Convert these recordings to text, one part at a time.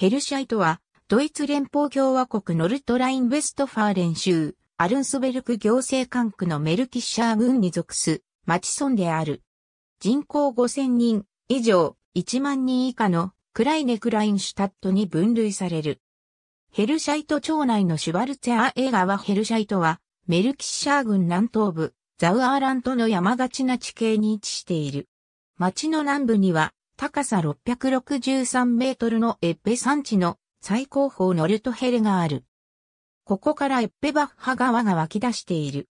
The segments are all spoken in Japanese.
ヘルシャイトは、ドイツ連邦共和国ノルトライン・ウェストファーレン州、アルンスベルク行政管区のメルキッシャー郡に属す、町村である。人口5000人以上、1万人以下のクライネ・クラインシュタットに分類される。ヘルシャイト町内のシュバルツェア映画はヘルシャイトは、メルキッシャー郡南東部、ザウアーラントの山がちな地形に位置している。町の南部には、高さ663メートルのエッペ山地の最高峰のルトヘレがある。ここからエッペバッハ川が湧き出している。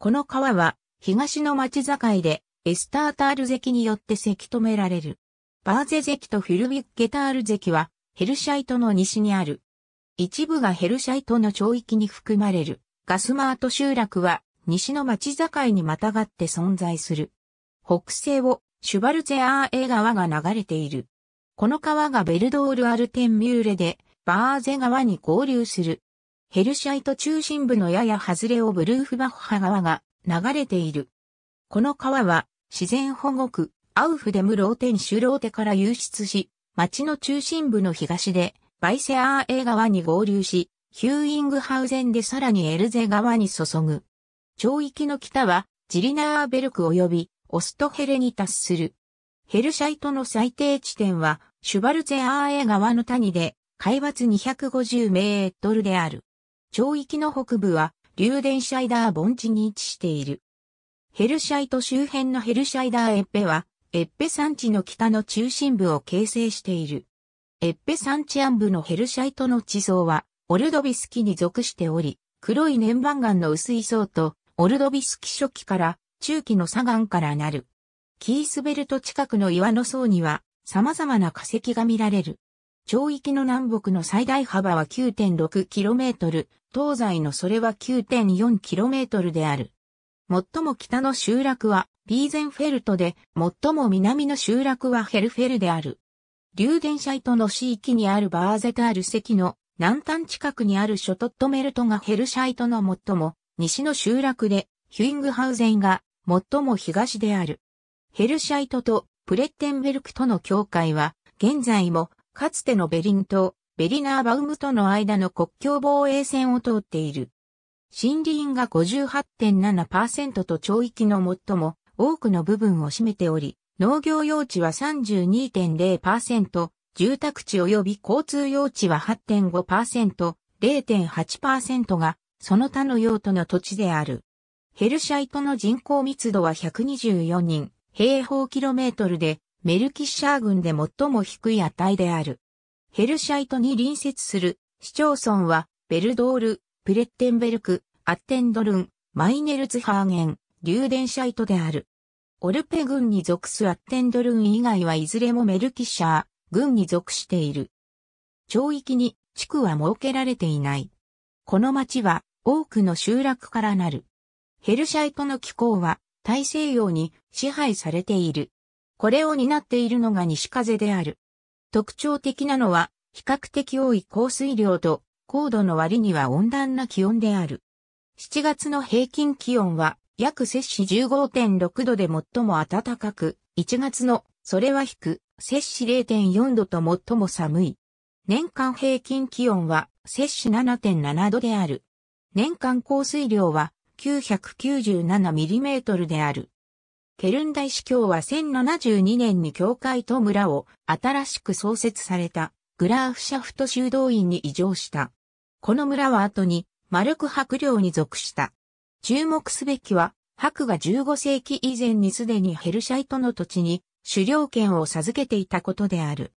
この川は東の町境でエスタータール関によってせき止められる。バーゼ関とフィルビッゲタール関はヘルシャイトの西にある。一部がヘルシャイトの町域に含まれるガスマート集落は西の町境にまたがって存在する。北西をシュバルツェアーエ川が流れている。この川がベルドール・アルテンミューレで、バーゼ川に合流する。ヘルシャイト中心部のやや外れをブルーフバッハ川が流れている。この川は自然保護区アウフデムローテンシュローテから流出し、町の中心部の東でバイセアーエ川に合流し、ヒューイングハウゼンでさらにエルゼ川に注ぐ。町域の北はジリナーベルク及びオストヘレに達する。ヘルシャイトの最低地点は、シュバルツェアーエ川の谷で、海抜250メートルである。町域の北部は、リューデンシャイダー盆地に位置している。ヘルシャイト周辺のヘルシャイダーエッペは、エッペ山地の北の中心部を形成している。エッペ山地安部のヘルシャイトの地層は、オルドビスキに属しており、黒い粘板岩の薄い層と、オルドビスキ初期から中期の砂岩からなる。キースベルト近くの岩の層には様々な化石が見られる。町域の南北の最大幅は 9.6km、東西のそれは 9.4km である。最も北の集落はビーゼンフェルトで、最も南の集落はヘルフェルである。流電車糸の市域にあるバーゼタール石の南端近くにあるショトットメルトがヘルシャイトの最も西の集落でヒュイングハウゼンが最も東である。ヘルシャイトとプレッテンベルクとの境界は、現在もかつてのベリン島、ベリナーバウムとの間の国境防衛線を通っている。森林が58.7%と町域の最も多くの部分を占めており、農業用地は32.0%、住宅地及び交通用地は8.5%、0.8%がその他の用途の土地である。ヘルシャイトの人口密度は124人、平方キロメートルで、メルキッシャー軍で最も低い値である。ヘルシャイトに隣接する市町村は、ベルドール、プレッテンベルク、アッテンドルン、マイネルツハーゲン、リューデンシャイトである。オルペ軍に属すアッテンドルン以外はいずれもメルキッシャー軍に属している。町域に地区は設けられていない。この町は多くの集落からなる。ヘルシャイトの気候は大西洋に支配されている。これを担っているのが西風である。特徴的なのは比較的多い降水量と高度の割には温暖な気温である。7月の平均気温は約摂氏15.6度で最も暖かく、1月のそれは低、摂氏0.4度と最も寒い。年間平均気温は摂氏7.7度である。年間降水量は 997mm である。ケルン大司教は1072年に教会と村を新しく創設されたグラーフシャフト修道院に移乗した。この村は後にマルク伯領に属した。注目すべきは、クが15世紀以前にすでにヘルシャイトの土地に狩猟権を授けていたことである。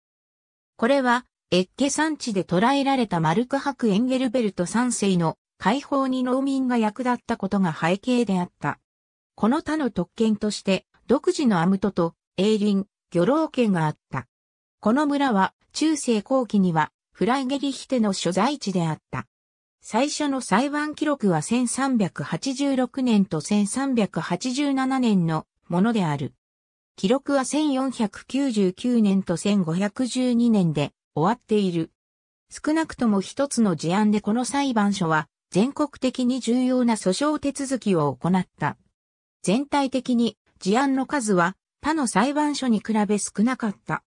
これは、エッケ山地で捕らえられたマルク伯エンゲルベルト3世の解放に農民が役立ったことが背景であった。この他の特権として、独自のアムトと、リ林、漁老権があった。この村は、中世後期には、フライゲリヒテの所在地であった。最初の裁判記録は1386年と1387年のものである。記録は1499年と1512年で終わっている。少なくとも一つの事案でこの裁判所は全国的に重要な訴訟手続きを行った。全体的に事案の数は他の裁判所に比べ少なかった。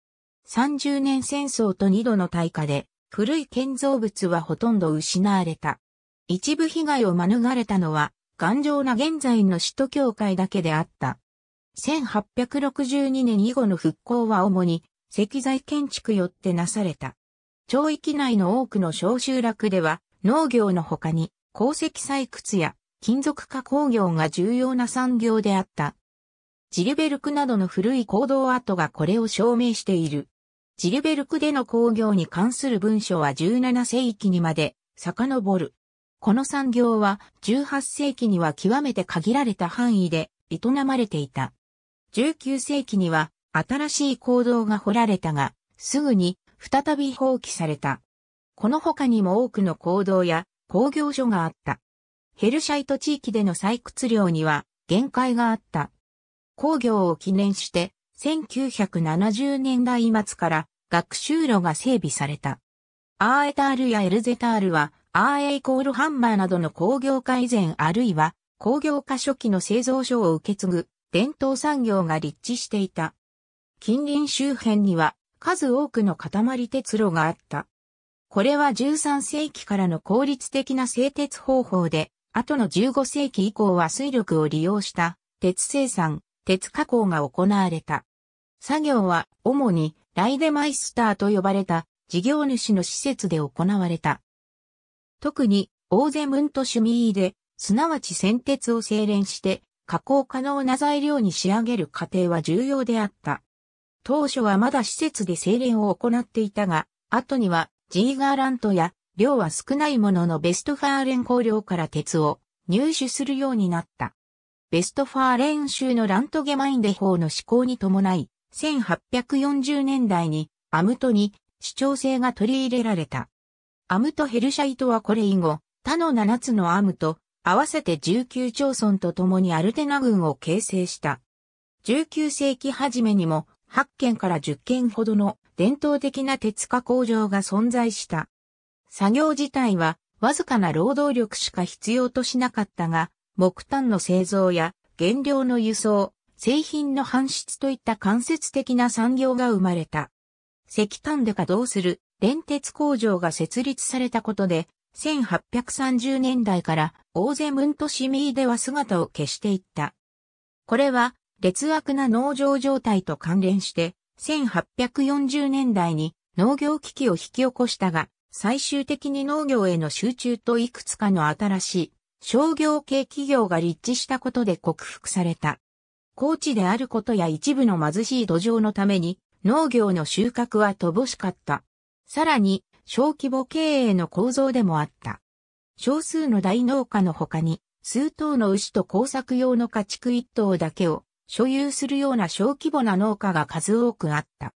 30年戦争と2度の大火で古い建造物はほとんど失われた。一部被害を免れたのは頑丈な現在の首都教会だけであった。1862年以後の復興は主に石材建築よってなされた。町域内の多くの小集落では農業の他に鉱石採掘や金属加工業が重要な産業であった。ジルベルクなどの古い行動跡がこれを証明している。ジルベルクでの工業に関する文書は17世紀にまで遡る。この産業は18世紀には極めて限られた範囲で営まれていた。19世紀には新しい行動が掘られたが、すぐに再び放棄された。この他にも多くの行動や工業所があった。ヘルシャイト地域での採掘量には限界があった。工業を記念して、1970年代末から学習路が整備された。アーエタールやエルゼタールは、アーエイコールハンマーなどの工業化以前あるいは工業化初期の製造所を受け継ぐ伝統産業が立地していた。近隣周辺には数多くの塊鉄路があった。これは13世紀からの効率的な製鉄方法で、後の15世紀以降は水力を利用した鉄生産、鉄加工が行われた。作業は主にライデマイスターと呼ばれた事業主の施設で行われた。特に大ゼムントシュミーで、すなわち先鉄を精錬して加工可能な材料に仕上げる過程は重要であった。当初はまだ施設で精錬を行っていたが、後にはジーガーラントや、量は少ないもののベストファーレン工領から鉄を入手するようになった。ベストファーレン州のラントゲマインデ法の施行に伴い、1840年代にアムトに主張性が取り入れられた。アムトヘルシャイトはこれ以後、他の7つのアムト、合わせて19町村と共にアルテナ軍を形成した。19世紀初めにも8軒から10件ほどの伝統的な鉄化工場が存在した。作業自体はわずかな労働力しか必要としなかったが、木炭の製造や原料の輸送、製品の搬出といった間接的な産業が生まれた。石炭で稼働する電鉄工場が設立されたことで、1830年代から大勢ムントシミーでは姿を消していった。これは劣悪な農場状態と関連して、1840年代に農業危機を引き起こしたが、最終的に農業への集中といくつかの新しい商業系企業が立地したことで克服された。高地であることや一部の貧しい土壌のために農業の収穫は乏しかった。さらに小規模経営の構造でもあった。少数の大農家の他に数頭の牛と工作用の家畜一頭だけを所有するような小規模な農家が数多くあった。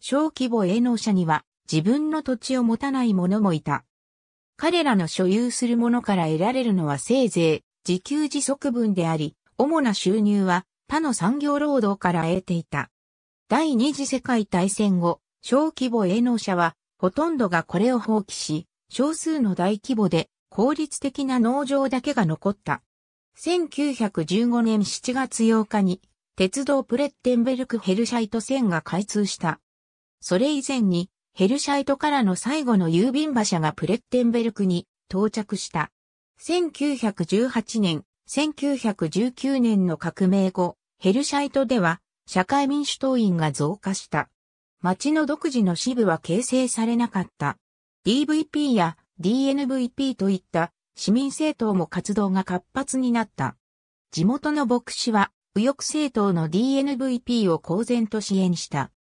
小規模営農者には自分の土地を持たない者もいた。彼らの所有するものから得られるのはせいぜい自給自足分であり、主な収入は他の産業労働から得ていた。第二次世界大戦後、小規模営農者はほとんどがこれを放棄し、少数の大規模で効率的な農場だけが残った。1915年7月8日に、鉄道プレッテンベルクヘルシャイト線が開通した。それ以前に、ヘルシャイトからの最後の郵便馬車がプレッテンベルクに到着した。1918年、1919年の革命後、ヘルシャイトでは社会民主党員が増加した。町の独自の支部は形成されなかった。DVP や DNVP といった市民政党も活動が活発になった。地元の牧師は、右翼政党の DNVP を公然と支援した。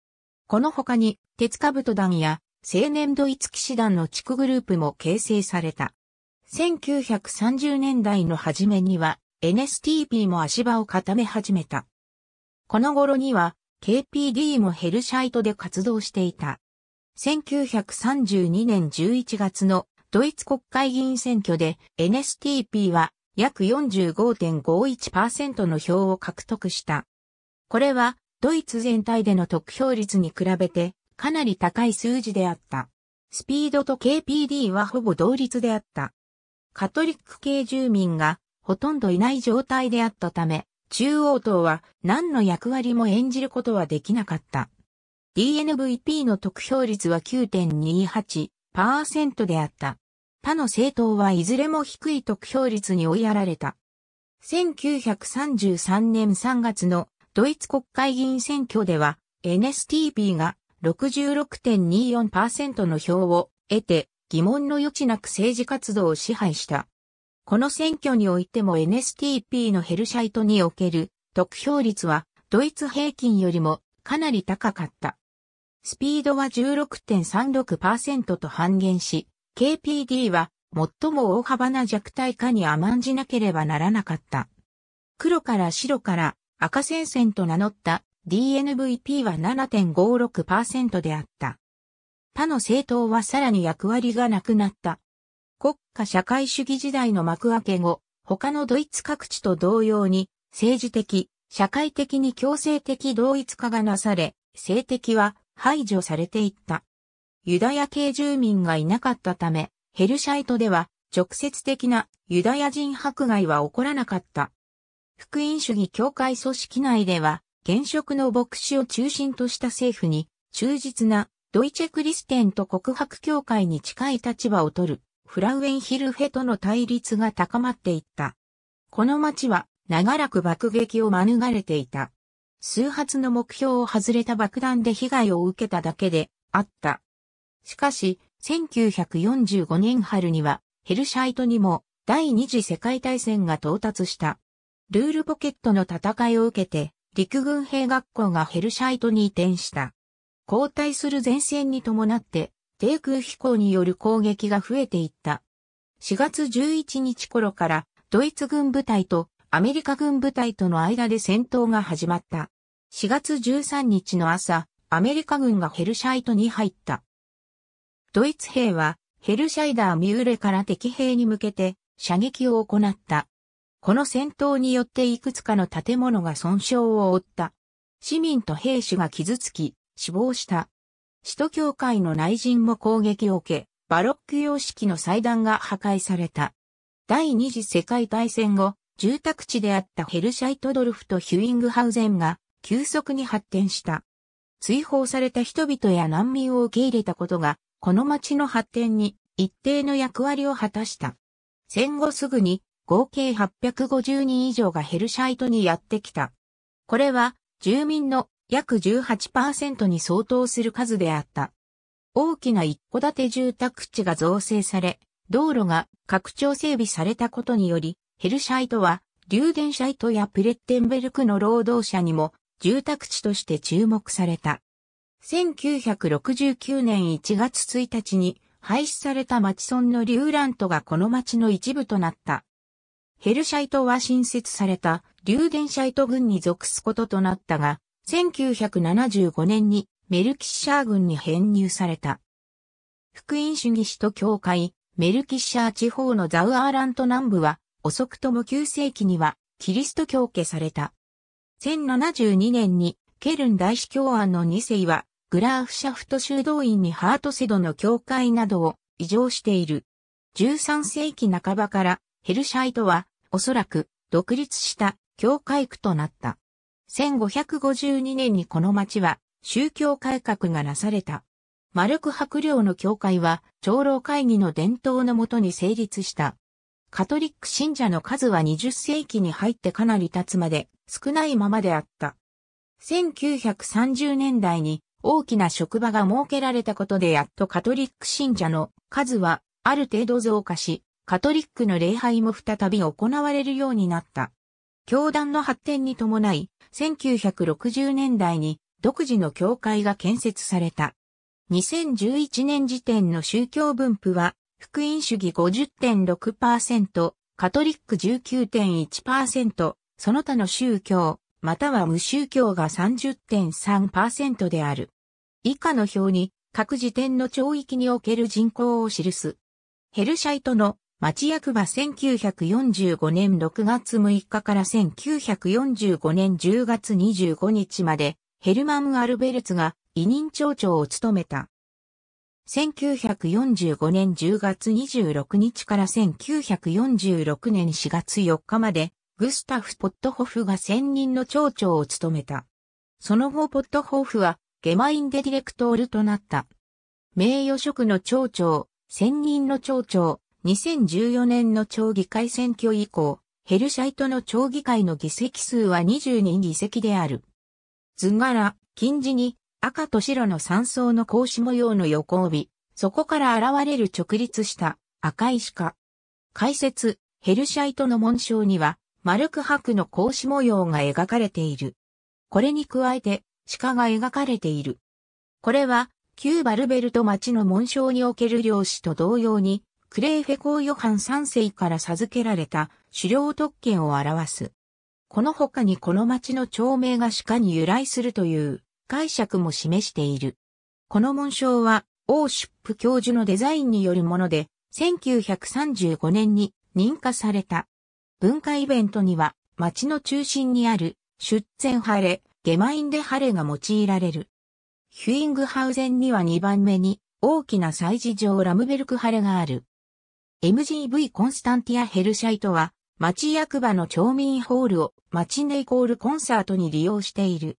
この他に、鉄兜団や青年ドイツ騎士団の地区グループも形成された。1930年代の初めには NSTP も足場を固め始めた。この頃には KPD もヘルシャイトで活動していた。1932年11月のドイツ国会議員選挙で NSTP は約45.51%の票を獲得した。これはドイツ全体での得票率に比べてかなり高い数字であった。スピードと KPD はほぼ同率であった。カトリック系住民がほとんどいない状態であったため、中央党は何の役割も演じることはできなかった。DNVP の得票率は9.28、ン9であった。他の政党はいずれも低い得票率に追いやられた。1933年3月のドイツ国会議員選挙では n s t p が66.24%の票を得て疑問の余地なく政治活動を支配した。この選挙においても NSTP のヘルシャイトにおける得票率はドイツ平均よりもかなり高かった。スピードは16.36%と半減し、KPD は最も大幅な弱体化に甘んじなければならなかった。黒から白から赤戦線と名乗った DNVP は7.56%であった。他の政党はさらに役割がなくなった。国家社会主義時代の幕開け後、他のドイツ各地と同様に、政治的、社会的に強制的同一化がなされ、性的は排除されていった。ユダヤ系住民がいなかったため、ヘルシャイトでは直接的なユダヤ人迫害は起こらなかった。福音主義教会組織内では、現職の牧師を中心とした政府に、忠実なドイチェクリステンと告白教会に近い立場を取る、フラウエンヒルフェとの対立が高まっていった。この町は長らく爆撃を免れていた。数発の目標を外れた爆弾で被害を受けただけであった。しかし、1945年春には、ヘルシャイトにも第二次世界大戦が到達した。ルールポケットの戦いを受けて、陸軍兵学校がヘルシャイトに移転した。交代する前線に伴って、低空飛行による攻撃が増えていった。4月11日頃から、ドイツ軍部隊とアメリカ軍部隊との間で戦闘が始まった。4月13日の朝、アメリカ軍がヘルシャイトに入った。ドイツ兵はヘルシャイダーミューレから敵兵に向けて射撃を行った。この戦闘によっていくつかの建物が損傷を負った。市民と兵士が傷つき、死亡した。首都教会の内陣も攻撃を受け、バロック様式の祭壇が破壊された。第二次世界大戦後、住宅地であったヘルシャイトドルフとヒュイングハウゼンが急速に発展した。追放された人々や難民を受け入れたことが、この町の発展に一定の役割を果たした。戦後すぐに合計850人以上がヘルシャイトにやってきた。これは住民の約18%に相当する数であった。大きな一戸建て住宅地が造成され、道路が拡張整備されたことにより、ヘルシャイトは、リューデンシャイトやプレッテンベルクの労働者にも住宅地として注目された。1969年1月1日に廃止された町村のリューラントがこの町の一部となった。ヘルシャイトは新設されたリューデンシャイト軍に属すこととなったが、1975年にメルキッシャー軍に編入された。福音主義使徒教会、メルキッシャー地方のザウアーラント南部は遅くとも9世紀にはキリスト教化された。1072年にケルン大司教案の2世はグラーフシャフト修道院にハートセドの教会などを異常している。13世紀半ばからヘルシャイトはおそらく独立した教会区となった。1552年にこの町は宗教改革がなされた。マルク伯領の教会は長老会議の伝統のもとに成立した。カトリック信者の数は20世紀に入ってかなり経つまで少ないままであった。1930年代に大きな職場が設けられたことでやっとカトリック信者の数はある程度増加し、カトリックの礼拝も再び行われるようになった。教団の発展に伴い、1960年代に独自の教会が建設された。2011年時点の宗教分布は福音主義50.6%、カトリック19.1%、その他の宗教、または無宗教が30.3%である。以下の表に、各時点の町域における人口を記す。ヘルシャイトの町役場1945年6月6日から1945年10月25日までヘルマン・アルベルツが委任町長を務めた。1945年10月26日から1946年4月4日まで、グスタフ・ポットホフが専任の町長を務めた。その後ポットホフは、ゲマインデディレクトールとなった。名誉職の町長、専任の町長、2014年の町議会選挙以降、ヘルシャイトの町議会の議席数は22議席である。図柄、近似に、赤と白の三層の格子模様の横帯、そこから現れる直立した赤い鹿。解説、ヘルシャイトの紋章には、丸く白の格子模様が描かれている。これに加えて、鹿が描かれている。これは、旧バルベルト町の紋章における漁師と同様に、クレーフェコー・ヨハン3世から授けられた狩猟特権を表す。この他にこの町の町名が鹿に由来するという解釈も示している。この紋章は、オーシュップ教授のデザインによるもので、1935年に認可された。文化イベントには、町の中心にある、出前晴れ、ゲマインデ晴れが用いられる。ヒュイングハウゼンには2番目に、大きな祭事場ラムベルク晴れがある。MGV コンスタンティア・ヘルシャイトは、町役場の町民ホールを町ネイコールコンサートに利用している。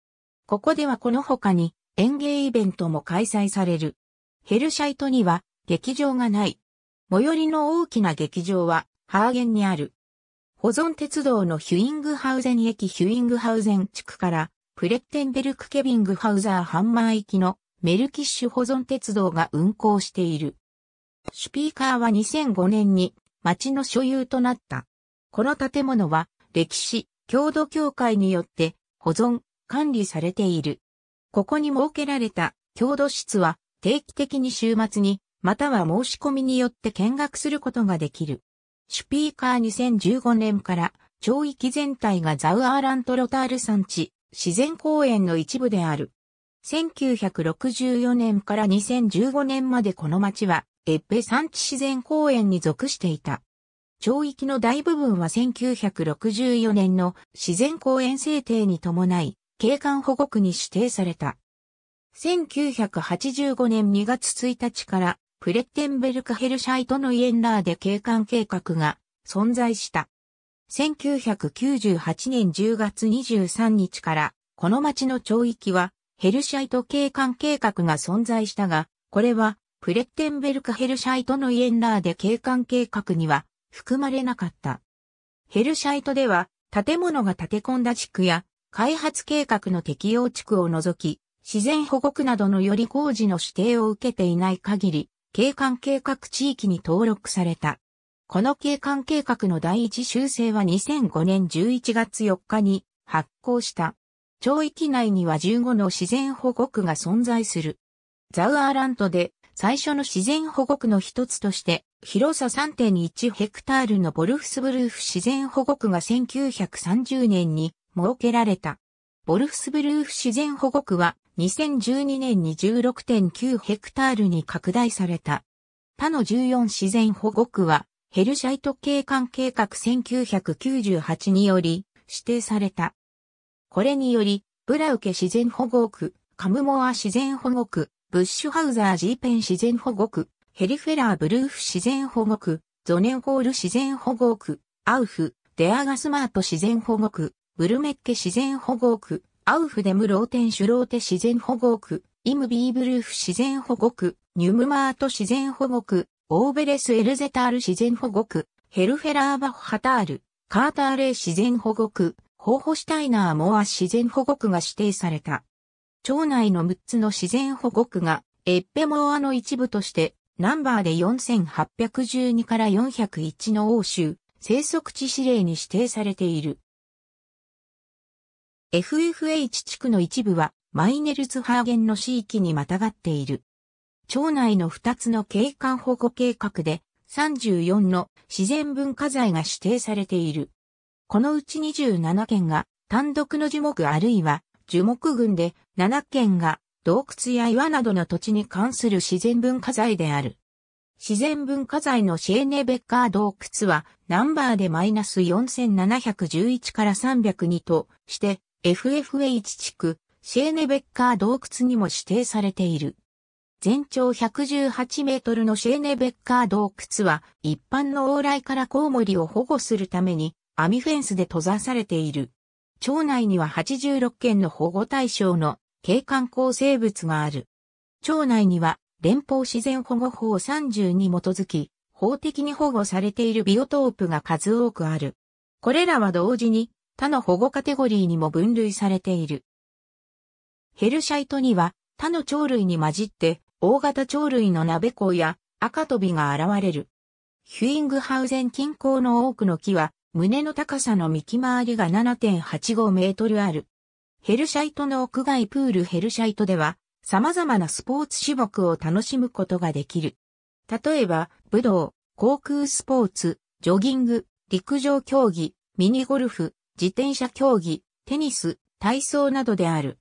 ここではこの他に園芸イベントも開催される。ヘルシャイトには劇場がない。最寄りの大きな劇場はハーゲンにある。保存鉄道のヒュイングハウゼン駅ヒュイングハウゼン地区からプレッテンベルクケビングハウザーハンマー行きのメルキッシュ保存鉄道が運行している。シュピーカーは2005年に町の所有となった。この建物は歴史、郷土協会によって保存、管理されている。ここに設けられた郷土室は定期的に週末に、または申し込みによって見学することができる。シュピーカー2015年から町域全体がザウアーラントロタール山地自然公園の一部である。1964年から2015年までこの町は、エッペ山地自然公園に属していた。町域の大部分は1964年の自然公園制定に伴い、景観保護区に指定された。1985年2月1日からプレッテンベルクヘルシャイトのイエンラーで景観計画が存在した。1998年10月23日からこの町の町域はヘルシャイト景観計画が存在したが、これはプレッテンベルクヘルシャイトのイエンラーで景観計画には含まれなかった。ヘルシャイトでは建物が建て込んだ地区や開発計画の適用地区を除き、自然保護区などのより工事の指定を受けていない限り、景観計画地域に登録された。この景観計画の第一修正は2005年11月4日に発行した。町域内には15の自然保護区が存在する。ザウアーラントで最初の自然保護区の一つとして、広さ3.1ヘクタールのボルフスブルーフ自然保護区が1930年に設けられた。ボルフスブルーフ自然保護区は2012年に16.9ヘクタールに拡大された。他の14自然保護区はヘルシャイト景観計画1998により指定された。これにより、ブラウケ自然保護区、カムモア自然保護区、ブッシュハウザージーペン自然保護区、ヘリフェラーブルーフ自然保護区、ゾネンホール自然保護区、アウフ、デアガスマート自然保護区、ウルメッケ自然保護区、アウフデムローテンシュローテ自然保護区、イムビーブルーフ自然保護区、ニュムマート自然保護区、オーベレスエルゼタール自然保護区、ヘルフェラーバフハタール、カーターレイ自然保護区、ホーホシュタイナーモア自然保護区が指定された。町内の6つの自然保護区が、エッペモアの一部として、ナンバーで4812から401の欧州、生息地指令に指定されている。FFH 地区の一部はマイネルツハーゲンの地域にまたがっている。町内の2つの景観保護計画で34の自然文化財が指定されている。このうち27件が単独の樹木あるいは樹木群で7件が洞窟や岩などの土地に関する自然文化財である。自然文化財のシェーネベッカー洞窟はナンバーでマイナス4711から302として FFH 地区、シェーネベッカー洞窟にも指定されている。全長118メートルのシェーネベッカー洞窟は、一般の往来からコウモリを保護するために、網フェンスで閉ざされている。町内には86件の保護対象の景観構成物がある。町内には、連邦自然保護法30に基づき、法的に保護されているビオトープが数多くある。これらは同時に他の保護カテゴリーにも分類されている。ヘルシャイトには他の鳥類に混じって大型鳥類の鍋甲や赤飛びが現れる。ヒュイングハウゼン近郊の多くの木は胸の高さの幹回りが7.85メートルある。ヘルシャイトの屋外プールヘルシャイトでは様々なスポーツ種目を楽しむことができる。例えば、武道、航空スポーツ、ジョギング、陸上競技、ミニゴルフ、自転車競技、テニス、体操などである。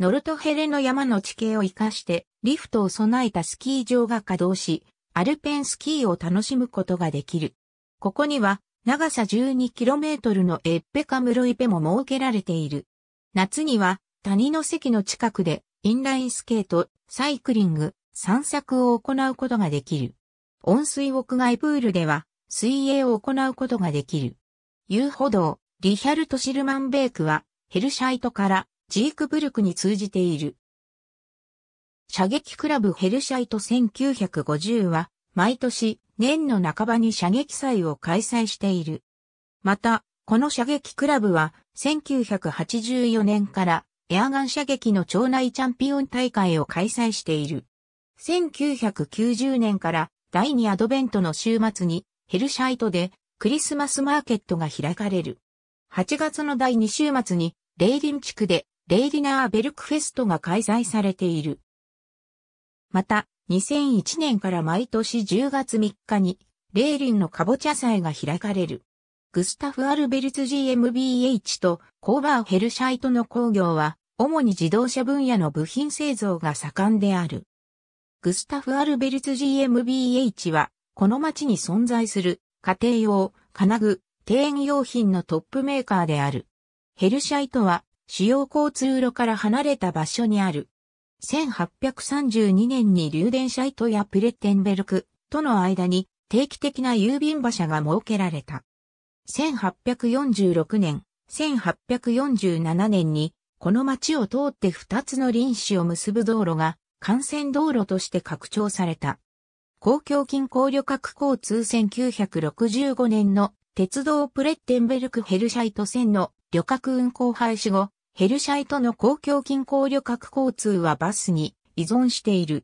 ノルトヘレの山の地形を活かしてリフトを備えたスキー場が稼働し、アルペンスキーを楽しむことができる。ここには長さ 12km のエッペカムロイペも設けられている。夏には谷の関の近くでインラインスケート、サイクリング、散策を行うことができる。温水屋外プールでは水泳を行うことができる。遊歩道、リヒャルト・シルマンベークは、ヘルシャイトからジークブルクに通じている。射撃クラブヘルシャイト1950は、毎年、年の半ばに射撃祭を開催している。また、この射撃クラブは、1984年からエアガン射撃の町内チャンピオン大会を開催している。1990年から第2アドベントの週末にヘルシャイトでクリスマスマーケットが開かれる。8月の第2週末に、レイリン地区で、レイリナーベルクフェストが開催されている。また、2001年から毎年10月3日に、レイリンのカボチャ祭が開かれる。グスタフ・アルベルツ GmbH とコーバーヘルシャイトの工業は、主に自動車分野の部品製造が盛んである。グスタフ・アルベルツ GmbH は、この町に存在する家庭用、金具、庭園用品のトップメーカーである。ヘルシャイトは主要交通路から離れた場所にある。1832年に流電シャイトやプレッテンベルクとの間に定期的な郵便馬車が設けられた。1846年、1847年にこの町を通って2つの林時を結ぶ道路が幹線道路として拡張された。公共金交旅客交通1965年の鉄道プレッテンベルクヘルシャイト線の旅客運行廃止後、ヘルシャイトの公共近郊旅客交通はバスに依存している。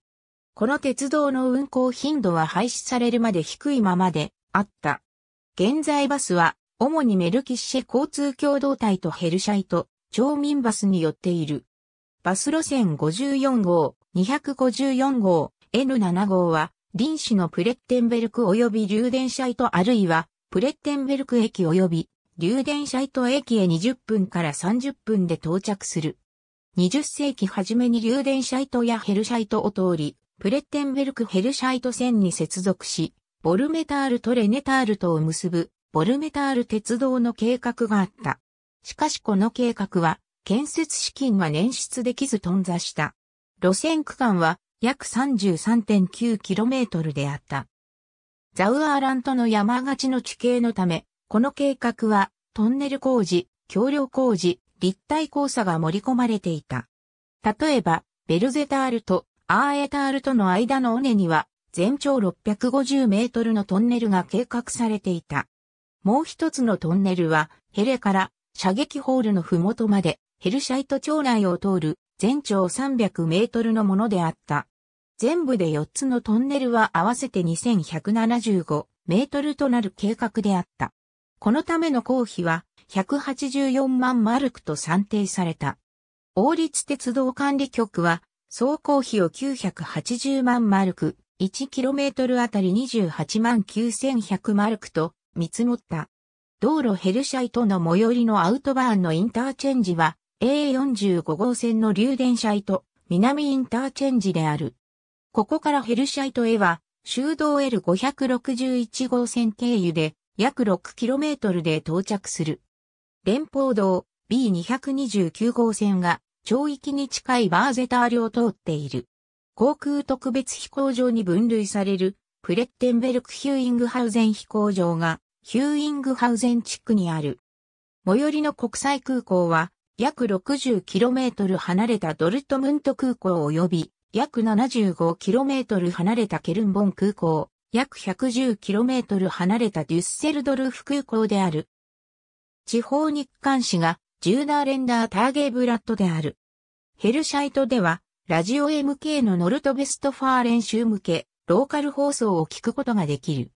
この鉄道の運行頻度は廃止されるまで低いままであった。現在バスは主にメルキッシェ交通共同体とヘルシャイト、町民バスによっている。バス路線54号、254号、N7 号は、林市のプレッテンベルク及び流電シャイトあるいはプレッテンベルク駅及び、リューデンシャイト駅へ20分から30分で到着する。20世紀初めにリューデンシャイトやヘルシャイトを通り、プレッテンベルクヘルシャイト線に接続し、ボルメタールとレネタールとを結ぶ、ボルメタール鉄道の計画があった。しかしこの計画は、建設資金は捻出できず頓挫した。路線区間は約 33.9km であった。ザウアーラントの山勝ちの地形のため、この計画はトンネル工事、橋梁工事、立体交差が盛り込まれていた。例えば、ベルゼタールとアーエタールとの間の尾根には、全長650メートルのトンネルが計画されていた。もう一つのトンネルは、ヘレから射撃ホールのふもとまで、ヘルシャイト町内を通る全長300メートルのものであった。全部で4つのトンネルは合わせて2175メートルとなる計画であった。このための公費は184万マルクと算定された。王立鉄道管理局は総工費を980万マルク、1km あたり28万9100マルクと見積もった。道路ヘルシャイとの最寄りのアウトバーンのインターチェンジは A45 号線の流電車イと南インターチェンジである。ここからヘルシャイトへは、修道 L561 号線経由で約 6km で到着する。連邦道 B229 号線が町域に近いバーゼター領を通っている。航空特別飛行場に分類されるプレッテンベルクヒューイングハウゼン飛行場がヒューイングハウゼン地区にある。最寄りの国際空港は約 60km 離れたドルトムント空港及び約 75km 離れたケルンボン空港、約 110km 離れたデュッセルドルフ空港である。地方日刊誌がジューナーレンダーターゲーブラッドである。ヘルシャイトでは、ラジオ MK のノルトベストファー練習向け、ローカル放送を聞くことができる。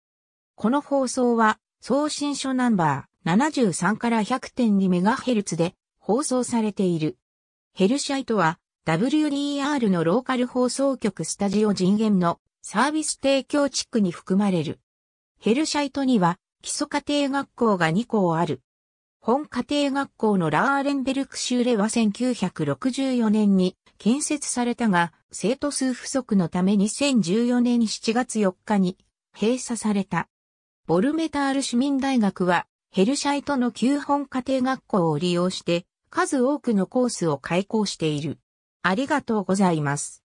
この放送は、送信書ナンバー73から 100.2MHz で放送されている。ヘルシャイトは、WDR のローカル放送局スタジオ人間のサービス提供地区に含まれる。ヘルシャイトには基礎家庭学校が2校ある。本家庭学校のラーレンベルク州では1964年に建設されたが、生徒数不足のため2014年7月4日に閉鎖された。ボルメタール市民大学はヘルシャイトの旧本家庭学校を利用して数多くのコースを開校している。ありがとうございます。